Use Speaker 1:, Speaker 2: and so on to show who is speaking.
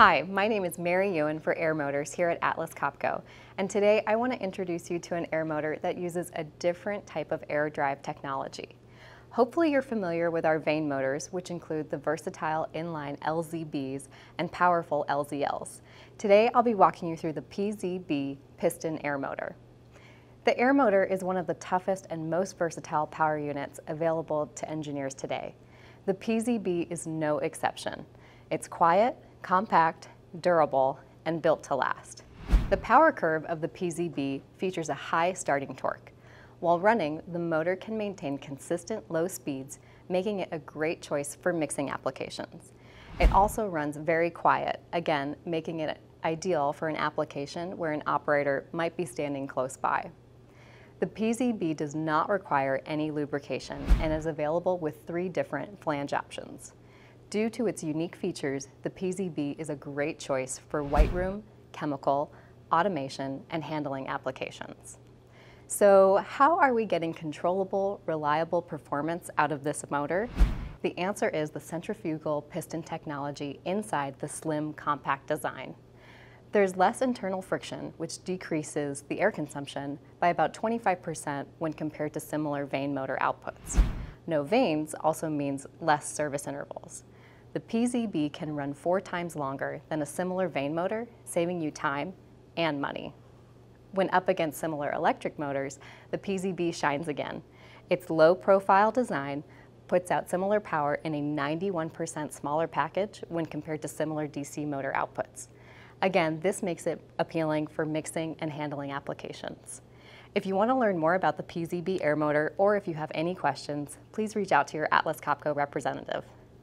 Speaker 1: Hi, my name is Mary Ewan for Air Motors here at Atlas Copco, and today I want to introduce you to an air motor that uses a different type of air drive technology. Hopefully you're familiar with our vane motors, which include the versatile inline LZBs and powerful LZLs. Today I'll be walking you through the PZB piston air motor. The air motor is one of the toughest and most versatile power units available to engineers today. The PZB is no exception. It's quiet, compact, durable, and built to last. The power curve of the PZB features a high starting torque. While running, the motor can maintain consistent low speeds, making it a great choice for mixing applications. It also runs very quiet, again, making it ideal for an application where an operator might be standing close by. The PZB does not require any lubrication and is available with three different flange options. Due to its unique features, the PZB is a great choice for white room, chemical, automation, and handling applications. So how are we getting controllable, reliable performance out of this motor? The answer is the centrifugal piston technology inside the slim compact design. There's less internal friction, which decreases the air consumption by about 25% when compared to similar vane motor outputs. No vanes also means less service intervals. The PZB can run four times longer than a similar vane motor, saving you time and money. When up against similar electric motors, the PZB shines again. Its low profile design puts out similar power in a 91% smaller package when compared to similar DC motor outputs. Again, this makes it appealing for mixing and handling applications. If you want to learn more about the PZB air motor or if you have any questions, please reach out to your Atlas Copco representative.